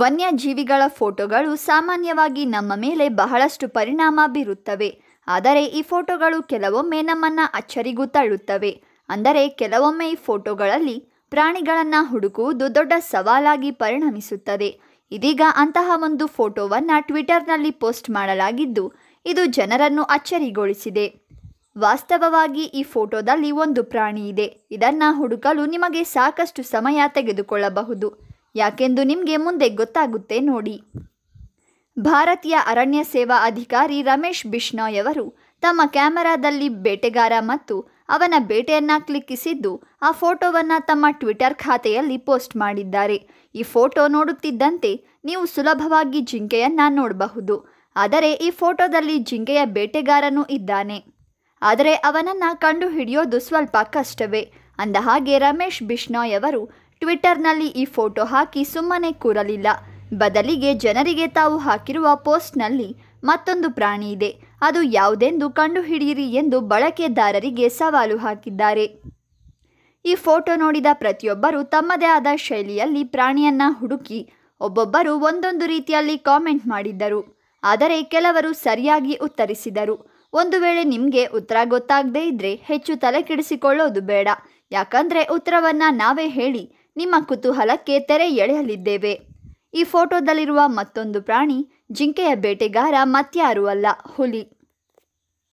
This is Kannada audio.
ವನ್ಯಜೀವಿಗಳ ಫೋಟೋಗಳು ಸಾಮಾನ್ಯವಾಗಿ ನಮ್ಮ ಮೇಲೆ ಬಹಳಷ್ಟು ಪರಿಣಾಮ ಬೀರುತ್ತವೆ ಆದರೆ ಈ ಫೋಟೋಗಳು ಕೆಲವೊಮ್ಮೆ ನಮ್ಮನ್ನು ಅಚ್ಚರಿಗೂ ತಳ್ಳುತ್ತವೆ ಅಂದರೆ ಕೆಲವೊಮ್ಮೆ ಈ ಫೋಟೋಗಳಲ್ಲಿ ಪ್ರಾಣಿಗಳನ್ನು ಹುಡುಕುವುದು ದೊಡ್ಡ ಸವಾಲಾಗಿ ಪರಿಣಮಿಸುತ್ತದೆ ಇದೀಗ ಅಂತಹ ಒಂದು ಫೋಟೋವನ್ನು ಟ್ವಿಟರ್ನಲ್ಲಿ ಪೋಸ್ಟ್ ಮಾಡಲಾಗಿದ್ದು ಇದು ಜನರನ್ನು ಅಚ್ಚರಿಗೊಳಿಸಿದೆ ವಾಸ್ತವವಾಗಿ ಈ ಫೋಟೋದಲ್ಲಿ ಒಂದು ಪ್ರಾಣಿ ಇದೆ ಇದನ್ನು ಹುಡುಕಲು ನಿಮಗೆ ಸಾಕಷ್ಟು ಸಮಯ ತೆಗೆದುಕೊಳ್ಳಬಹುದು ಯಾಕೆಂದು ನಿಮಗೆ ಮುಂದೆ ಗೊತ್ತಾಗುತ್ತೆ ನೋಡಿ ಭಾರತೀಯ ಅರಣ್ಯ ಸೇವಾ ಅಧಿಕಾರಿ ರಮೇಶ್ ಬಿಷ್ಣೋಯ್ ಅವರು ತಮ್ಮ ಕ್ಯಾಮೆರಾದಲ್ಲಿ ಬೇಟೆಗಾರ ಮತ್ತು ಅವನ ಬೇಟೆಯನ್ನು ಕ್ಲಿಕ್ಕಿಸಿದ್ದು ಆ ಫೋಟೋವನ್ನು ತಮ್ಮ ಟ್ವಿಟರ್ ಖಾತೆಯಲ್ಲಿ ಪೋಸ್ಟ್ ಮಾಡಿದ್ದಾರೆ ಈ ಫೋಟೋ ನೋಡುತ್ತಿದ್ದಂತೆ ನೀವು ಸುಲಭವಾಗಿ ಜಿಂಕೆಯನ್ನು ನೋಡಬಹುದು ಆದರೆ ಈ ಫೋಟೋದಲ್ಲಿ ಜಿಂಕೆಯ ಬೇಟೆಗಾರನೂ ಇದ್ದಾನೆ ಆದರೆ ಅವನನ್ನು ಕಂಡುಹಿಡಿಯೋದು ಸ್ವಲ್ಪ ಕಷ್ಟವೇ ಅಂದಹಾಗೆ ರಮೇಶ್ ಬಿಷ್ಣೋಯ್ ಅವರು ಟ್ವಿಟರ್ನಲ್ಲಿ ಈ ಫೋಟೋ ಹಾಕಿ ಸುಮ್ಮನೆ ಕೂರಲಿಲ್ಲ ಬದಲಿಗೆ ಜನರಿಗೆ ತಾವು ಹಾಕಿರುವ ಪೋಸ್ಟ್ನಲ್ಲಿ ಮತ್ತೊಂದು ಪ್ರಾಣಿ ಇದೆ ಅದು ಯಾವುದೆಂದು ಕಂಡುಹಿಡಿಯಿರಿ ಎಂದು ಬಳಕೆದಾರರಿಗೆ ಸವಾಲು ಹಾಕಿದ್ದಾರೆ ಈ ಫೋಟೋ ನೋಡಿದ ಪ್ರತಿಯೊಬ್ಬರು ತಮ್ಮದೇ ಆದ ಶೈಲಿಯಲ್ಲಿ ಪ್ರಾಣಿಯನ್ನ ಹುಡುಕಿ ಒಬ್ಬೊಬ್ಬರು ಒಂದೊಂದು ರೀತಿಯಲ್ಲಿ ಕಾಮೆಂಟ್ ಮಾಡಿದ್ದರು ಆದರೆ ಕೆಲವರು ಸರಿಯಾಗಿ ಉತ್ತರಿಸಿದರು ಒಂದು ವೇಳೆ ನಿಮಗೆ ಉತ್ತರ ಗೊತ್ತಾಗದೇ ಇದ್ರೆ ಹೆಚ್ಚು ತಲೆ ಕೆಡಿಸಿಕೊಳ್ಳೋದು ಬೇಡ ಯಾಕಂದ್ರೆ ಉತ್ತರವನ್ನು ನಾವೇ ಹೇಳಿ ನಿಮ್ಮ ಕುತೂಹಲಕ್ಕೆ ತೆರೆ ಎಳೆಯಲಿದ್ದೇವೆ ಈ ಫೋಟೋದಲ್ಲಿರುವ ಮತ್ತೊಂದು ಪ್ರಾಣಿ ಜಿಂಕೆಯ ಬೇಟೆಗಾರ ಮತ್ಯಾರೂ ಅಲ್ಲ ಹುಲಿ